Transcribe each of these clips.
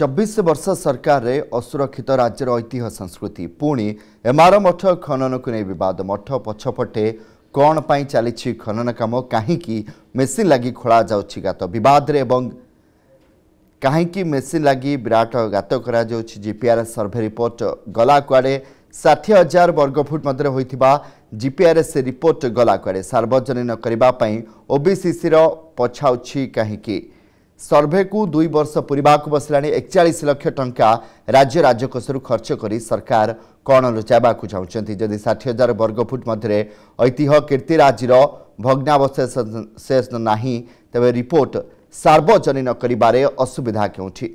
ଚବିଶ ବର୍ଷ ସରକାରରେ ଅସୁରକ୍ଷିତ ରାଜ୍ୟର ଐତିହ୍ୟ ସଂସ୍କୃତି ପୁଣି ଏମାର ମଠ ଖନନକୁ ନେଇ ବିବାଦ ମଠ ପଛପଟେ କ'ଣ ପାଇଁ ଚାଲିଛି ଖନନ କାମ କାହିଁକି ମେସିନ୍ ଲାଗି ଖୋଳାଯାଉଛି ଗାତ ବିବାଦରେ ଏବଂ କାହିଁକି ମେସିନ୍ ଲାଗି ବିରାଟ ଗାତ କରାଯାଉଛି ଜିପିଆରଏସ୍ ସର୍ଭେ ରିପୋର୍ଟ ଗଲା କୁଆଡ଼େ ଷାଠିଏ ହଜାର ବର୍ଗଫୁଟ ମଧ୍ୟରେ ହୋଇଥିବା ଜିପିଆରଏସ୍ ରିପୋର୍ଟ ଗଲା କୁଆଡ଼େ ସାର୍ବଜନୀନ କରିବା ପାଇଁ ଓବିସିସିର ପଛାଉଛି କାହିଁକି सर्भे दुई वर्ष पूरा बस ला एक चालीस लक्ष टा राज्य राजकोषर खर्च कर सरकार कण लुचावा चाहते जदि षाठी हजार वर्ग फुट मध्य ऐतिह कीर्तिराज भग्नावशेष ना तेज रिपोर्ट सार्वजनीन करें असुविधा के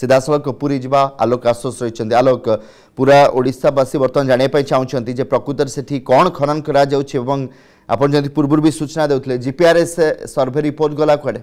सीधासलख पुरी जावा आलोक आश्वस्त रही आलोक पूरा ओडावासी बर्तमान जानापी चाहते प्रकृत से कौन खनन करा जाऊँ ଆପଣ ଯଦି ପୂର୍ବରୁ ବି ସୂଚନା ଦେଉଥିଲେ ଜିପିଆର୍ଏସ୍ ସର୍ଭେ ରିପୋର୍ଟ ଗଲା କୁଆଡ଼େ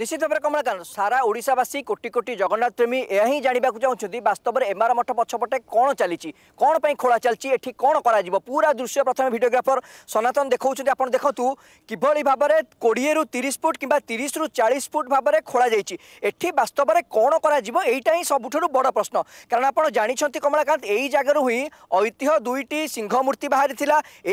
নিশ্চিত ভাবে কমলাকান্ত সারা ওড়িশাবাসী কোটি কোটি জগন্নাথ প্রেমী এ হি জাঁয়া চাহুমান বাস্তবের এমার মঠ পছপটে কোণ চালছে কোণ পাই খোলা চালছি এটি কোণ করা যাব পুরা দৃশ্য প্রথমে ভিডিওগ্রাফর সনাতন দেখছেন আপনার দেখতু কিভাবে ভাবে কোড়িয়ে তিরিশ ফুট কিংবা তিরিশ রু চাশ ফুট ভাবে খোলা যাই এটি বাস্তবের কোণ করা যাব এইটা হি সবুঠার বড় প্রশ্ন কারণ আপনার জাঁচান কমলাকান্ত এই জায়গার হি ঐতিহ্য দুইটি সিংহ মূর্তি বাহারি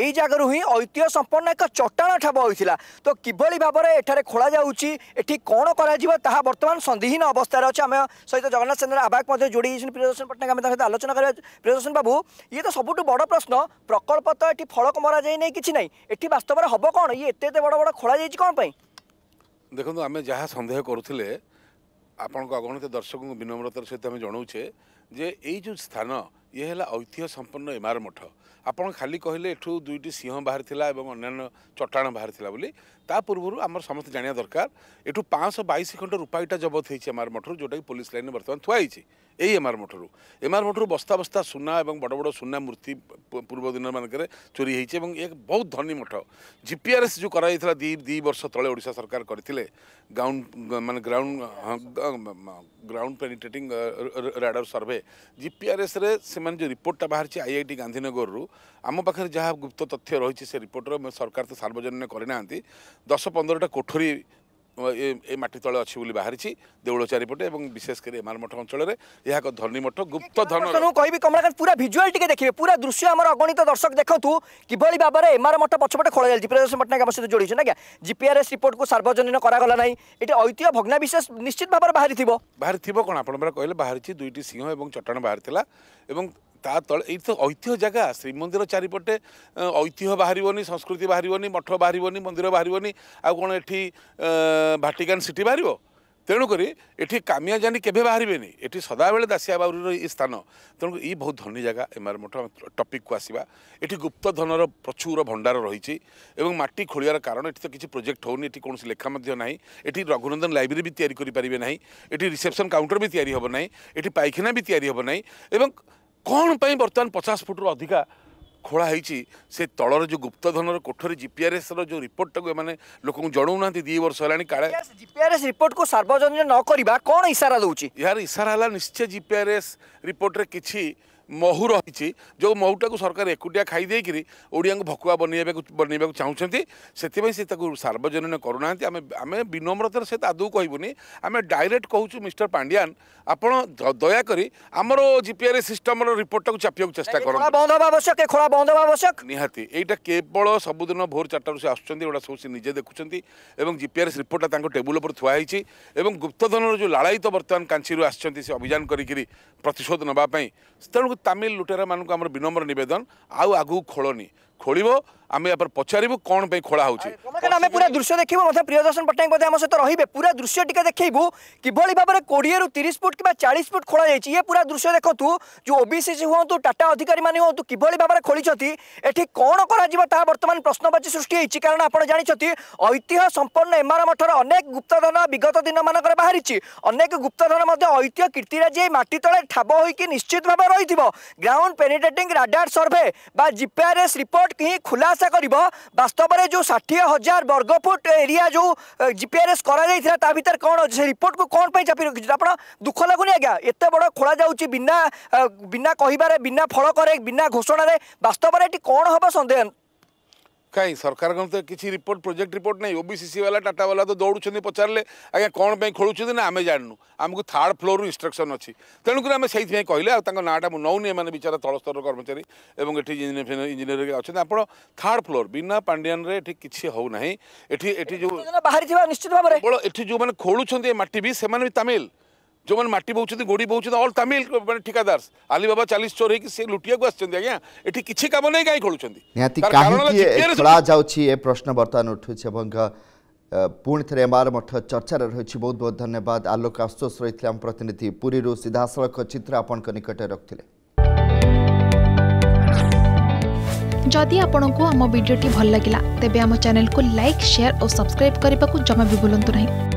এই জায়গার হি ঐতিহ্য সম্পন্ন এক চটাণ ঠাব হয়েছিল তো কিভাবে ভাবে এখানে খোলা যাচ্ছি এটি কোণ କ'ଣ କରାଯିବ ତାହା ବର୍ତ୍ତମାନ ସନ୍ଦିହୀନ ଅବସ୍ଥାରେ ଅଛି ଆମ ସହିତ ଜଗନ୍ନାଥ ଚନ୍ଦ୍ର ଆବାକ ମଧ୍ୟ ଯୋଡ଼ି ହେଇଛନ୍ତି ପ୍ରିୟଦର୍ଶନ ପଟ୍ଟନାୟକ ଆମେ ତାଙ୍କ ସହିତ ଆଲୋଚନା କରିବା ପ୍ରିୟଦର୍ଶନ ବାବୁ ଇଏ ତ ସବୁଠୁ ବଡ଼ ପ୍ରଶ୍ନ ପ୍ରକଳ୍ପ ତ ଏଠି ଫଳକ ମରାଯାଇ ନାହିଁ କିଛି ନାହିଁ ଏଠି ବାସ୍ତବରେ ହେବ କ'ଣ ଇଏ ଏତେ ଏତେ ବଡ଼ ବଡ଼ ଖୋଳାଯାଇଛି କ'ଣ ପାଇଁ ଦେଖନ୍ତୁ ଆମେ ଯାହା ସନ୍ଦେହ କରୁଥିଲେ ଆପଣଙ୍କ ଅଗଣିତ ଦର୍ଶକଙ୍କୁ ବିନମ୍ରତାର ସହିତ ଆମେ ଜଣାଉଛେ ଯେ ଏଇ ଯେଉଁ ସ୍ଥାନ ଇଏ ହେଲା ଐତିହ୍ୟ ସମ୍ପନ୍ନ ଏମାର ମଠ ଆପଣ ଖାଲି କହିଲେ ଏଠୁ ଦୁଇଟି ସିଂହ ବାହାରିଥିଲା ଏବଂ ଅନ୍ୟାନ୍ୟ ଚଟାଣ ବାହାରିଥିଲା ବୋଲି ତା ପୂର୍ବରୁ ଆମର ସମସ୍ତେ ଜାଣିବା ଦରକାର ଏଠୁ ପାଞ୍ଚଶହ ବାଇଶ ଖଣ୍ଡ ରୂପାଇଟା ଜବତ ହେଇଛି ଏମାର ମଠରୁ ଯେଉଁଟାକି ପୋଲିସ ଲାଇନ୍ରେ ବର୍ତ୍ତମାନ ଥୁଆ ହେଇଛି ଏଇ ଏମାର ମଠରୁ ଏମାର ମଠରୁ ବସ୍ତା ବସ୍ତା ସୁନା ଏବଂ ବଡ଼ ବଡ଼ ସୁନା ମୂର୍ତ୍ତି ପୂର୍ବ ଦିନମାନଙ୍କରେ ଚୋରି ହେଇଛି ଏବଂ ଏକ ବହୁତ ଧନୀ ମଠ ଜି ପି ଆର୍ ଏସ୍ ଯେଉଁ କରାଯାଇଥିଲା ଦୁଇ ଦୁଇ ବର୍ଷ ତଳେ ଓଡ଼ିଶା ସରକାର କରିଥିଲେ ଗ୍ରାଉଣ୍ଡ ମାନେ ground ground penetrating radar survey ଜିପିଆର୍ଏସ୍ରେ ସେମାନେ ମାନେ ଯେଉଁ ରିପୋର୍ଟଟା ବାହାରିଛି ଆଇ ଆଇ ଟି ଗାନ୍ଧୀନଗରରୁ ଆମ ପାଖରେ ଯାହା ଗୁପ୍ତ ତଥ୍ୟ ରହିଛି ସେ ରିପୋର୍ଟର ସରକାର ତ ସାର୍ବଜନୀନ କରିନାହାନ୍ତି ଦଶ ପନ୍ଦରଟା କୋଠରୀ ଏ ମାଟି ତଳେ ଅଛି ବୋଲି ବାହାରିଛି ଦେଉଳ ଚାରିପଟେ ଏବଂ ବିଶେଷ କରି ଏମାର ମଠ ଅଞ୍ଚଳରେ ଏହା ଏକ ଧନୀ ମଠ ଗୁପ୍ତ ଧନ କହିବି କମଳାକାନ୍ତ ପୁରା ଭିଜୁଆଲ ଟିକେ ଦେଖିବେ ପୁରା ଦୃଶ୍ୟ ଆମର ଅଗଣିତ ଦର୍ଶକ ଦେଖନ୍ତୁ କିଭଳି ଭାବରେ ଏମାର ମଠ ପଛପଟେ ଖୋଳା ଯାଇଛି ପ୍ରିୟଦର୍ଶନ ପଟ୍ଟନାୟକ ଆମ ସହିତ ଯୋଡ଼ିଛନ୍ତି ଆଜ୍ଞା ଜିପିଆର୍ଏସ୍ ରିପୋର୍ଟକୁ ସାର୍ବଜନୀନ କରାଗଲା ନାହିଁ ଏଠି ଐତିହ୍ୟ ଭଗ୍ନାବିଶେଷ ନିଶ୍ଚିତ ଭାବରେ ବାହାରିଥିବ ବାହାରିଥିବ କ'ଣ ଆପଣ ପରା କହିଲେ ବାହାରିଛି ଦୁଇଟି ସିଂହ ଏବଂ ଚଟାଣ ବାହାରିଥିଲା ଏବଂ ତା ତଳେ ଏଇଠି ତ ଐତିହ୍ୟ ଜାଗା ଶ୍ରୀମନ୍ଦିର ଚାରିପଟେ ଐତିହ୍ୟ ବାହାରିବନି ସଂସ୍କୃତି ବାହାରିବନି ମଠ ବାହାରିବନି ମନ୍ଦିର ବାହାରିବନି ଆଉ କ'ଣ ଏଠି ଭାଟିକାନ୍ ସିଟି ବାହାରିବ ତେଣୁକରି ଏଠି କାମିଆ ଜାନି କେବେ ବାହାରିବେନି ଏଠି ସଦାବେଳେ ଦାସିଆ ବାଉରୀର ଏ ସ୍ଥାନ ତେଣୁ ଏଇ ବହୁତ ଧନୀ ଜାଗା ଏମାର ମଠ ଟପିକ୍କୁ ଆସିବା ଏଠି ଗୁପ୍ତ ପ୍ରଚୁର ଭଣ୍ଡାର ରହିଛି ଏବଂ ମାଟି ଖୋଳିବାର କାରଣ ଏଠି ତ କିଛି ପ୍ରୋଜେକ୍ଟ ହେଉନି ଏଠି କୌଣସି ଲେଖା ମଧ୍ୟ ନାହିଁ ଏଠି ରଘୁନନ୍ଦନ ଲାଇବ୍ରେରୀ ବି ତିଆରି କରିପାରିବେ ନାହିଁ ଏଠି ରିସେପ୍ସନ୍ କାଉଣ୍ଟର ବି ତିଆରି ହେବ ନାହିଁ ଏଠି ପାଇଖାନା ବି ତିଆରି ହେବ ନାହିଁ ଏବଂ କ'ଣ ପାଇଁ ବର୍ତ୍ତମାନ ପଚାଶ ଫୁଟରୁ ଅଧିକା ଖୋଳା ହେଇଛି ସେ ତଳର ଯେଉଁ ଗୁପ୍ତଧନର କୋଠରୀ ଜିପିଆର୍ଏସ୍ର ଯେଉଁ ରିପୋର୍ଟଟାକୁ ଏମାନେ ଲୋକଙ୍କୁ ଜଣାଉନାହାନ୍ତି ଦୁଇ ବର୍ଷ ହେଲାଣି କାଳେ ଜିପିଆର୍ଏସ୍ ରିପୋର୍ଟକୁ ସାର୍ବଜନୀନ ନ କରିବା କ'ଣ ଇସାରା ଦେଉଛି ଏହାର ଇସାରା ହେଲା ନିଶ୍ଚୟ ଜିପିଆର୍ଏସ୍ ରିପୋର୍ଟରେ କିଛି ମହୁ ରହିଛି ଯେଉଁ ମହୁଟାକୁ ସରକାର ଏକୁଟିଆ ଖାଇଦେଇକିରି ଓଡ଼ିଆଙ୍କୁ ଭକୁଆ ବନେଇବାକୁ ବନେଇବାକୁ ଚାହୁଁଛନ୍ତି ସେଥିପାଇଁ ସେ ତାକୁ ସାର୍ବଜନୀନ କରୁନାହାନ୍ତି ଆମେ ଆମେ ବିନମ୍ରତାର ସହିତ ଆଦୌ କହିବୁନି ଆମେ ଡାଇରେକ୍ଟ କହୁଛୁ ମିଷ୍ଟର ପାଣ୍ଡିଆନ୍ ଆପଣ ଦୟାକରି ଆମର ଜିପିଆର୍ଏ ସିଷ୍ଟମର ରିପୋର୍ଟଟାକୁ ଚାପିବାକୁ চেষ্টা করো বন্ধ হওয়া আবশ্যক খোলা বন্ধ হওয়া আবশ্যক নিহাতি এইটা কেবল সবুদিন ভোর চারটার সে আসছেন এগুলো সব সে নিজে দেখুছেন এবং জিপিআর রিপোর্টটা তাঁর টেবুল উপরে থুয়া হয়েছে এবং গুপ্তধনর যে লাড়ায়িত বর্তমান কাঞ্চি আসছেন সে অভিযান করি প্রতিশোধ নেওয়া তেমন ତାମିଲ ଲୁଟେରାମାନଙ୍କୁ ଆମର ବିନମ୍ର ନିବେଦନ ଆଉ ଆଗକୁ ଖୋଳନି খোলিব আমি এবার পচারিবু কোণ পে খোলা হচ্ছে আমি পুরা দৃশ্য দেখিব মধ্যে প্রিয়দর্শন পট্টনাক বোধে আমার সাথে রহিবে পুরা দৃশ্য টিকে দেখবু কিভাবে ভাবে 20 রু 30 ফুট কিবা 40 ফুট খোলা যাইছি ইয়ে পুরা দৃশ্য দেখো তু যে ওবিসিসি হুঁতু টাটা অধিকারী মানে হুঁতু কিভাবে ভাবে খোলিছন্তি এটি কোণ করা তা বর্তমান প্রশ্নবাচী সৃষ্টি হইছি কারণ আপনার জাঁচান ঐতিহ্য সম্পন্ন এমআর মঠর অনেক গুপ্তধন বিগত দিন মানকরে বাহিরিছি অনেক গুপ্তধন মধ্যে ঐতিহ্য কীর্তিরাজি এই মাটি তলে ঠাব হইকি নিশ্চিত ভাবে রয়েছে গ্রাউন্ড পেনিট্রেটিং রাডার সার্ভে বা জিপিআরএস রিপোর্ট ରିପୋର୍ଟ ହିଁ ଖୁଲାସା କରିବ ବାସ୍ତବରେ ଯେଉଁ ଷାଠିଏ ହଜାର ବର୍ଗ ବର୍ଗଫୁଟ ଏରିଆ ଯେଉଁ ଜିପିଆର୍ଏସ୍ କରାଯାଇଥିଲା ତା ଭିତରେ କ'ଣ ଅଛି ସେ ରିପୋର୍ଟକୁ କ'ଣ ପାଇଁ ଚାପି ରଖିଛି ଆପଣ ଦୁଃଖ ଲାଗୁନି ଆଜ୍ଞା ଏତେ ବଡ଼ ଖୋଳା ବିନା ବିନା କହିବାରେ ବିନା ଫଳକରେ ବିନା ଘୋଷଣାରେ ବାସ୍ତବରେ ଏଠି କ'ଣ ହେବ ସନ୍ଦେହ কাই সরকার তো কিছু রিপোর্ট প্রোজেক্ট রিপোর্ট নাই ওবিসিসি বালা টাটা বালা তো দৌড়ুচ্ছেন পচারলে আজ্ঞা কোণ পাই খোলুচ্ছেন না আমি জাণু আমি থার্ড ফ্লোর ইনস্ট্রকশন অছি তেণুকরি আমি সেইপাই কহিলে আর তাঙ্ক নাটা মু নৌনি এমানে বিচারা তলস্তর কর্মচারী এবং এটি ইঞ্জিনিয়ার ইঞ্জিনিয়ার অনেক আপনার থার্ড ফ্লোর বিনা পাণ্ডিয়ানরে এটি কিছু হো না এটি এটি যে বাহারি নিশ্চিত ভাবে এটি যে খোলুচ্ছেন মাটি বি সে তামিল ଯେଉଁମାନେ ମାଟି ବୋହୁଛନ୍ତି ଗୋଡ଼ି ବୋହୁଛନ୍ତି ଅଲ୍ ତାମିଲ ମାନେ ଠିକାଦାର୍ସ ଆଲିବାବା ଚାଳିଶ ଚୋର ହେଇକି ସେ ଲୁଟିବାକୁ ଆସିଛନ୍ତି ଆଜ୍ଞା ଏଠି କିଛି କାମ ନାହିଁ କାହିଁ ଖେଳୁଛନ୍ତି ନିହାତି କାହିଁକି ଖେଳାଯାଉଛି ଏ ପ୍ରଶ୍ନ ବର୍ତ୍ତମାନ ଉଠୁଛି ଏବଂ ପୁଣି ଥରେ ଏମାର ମଠ ଚର୍ଚ୍ଚାରେ ରହିଛି ବହୁତ ବହୁତ ଧନ୍ୟବାଦ ଆଲୋକ ଆଶୋଷ ରହିଥିଲେ ଆମ ପ୍ରତିନିଧି ପୁରୀରୁ ସିଧାସଳଖ ଚିତ୍ର ଆପଣଙ୍କ ନିକଟରେ ରଖିଥିଲେ ଯଦି ଆପଣଙ୍କୁ ଆମ ଭିଡ଼ିଓଟି ଭଲ ଲାଗିଲା ତେବେ ଆମ ଚ୍ୟାନେଲକୁ ଲାଇକ୍ ସେୟାର ଓ ସବସ୍କ୍ରାଇବ୍ କରିବାକୁ ଜମା ବି ଭୁଲନ୍ତୁ ନାହିଁ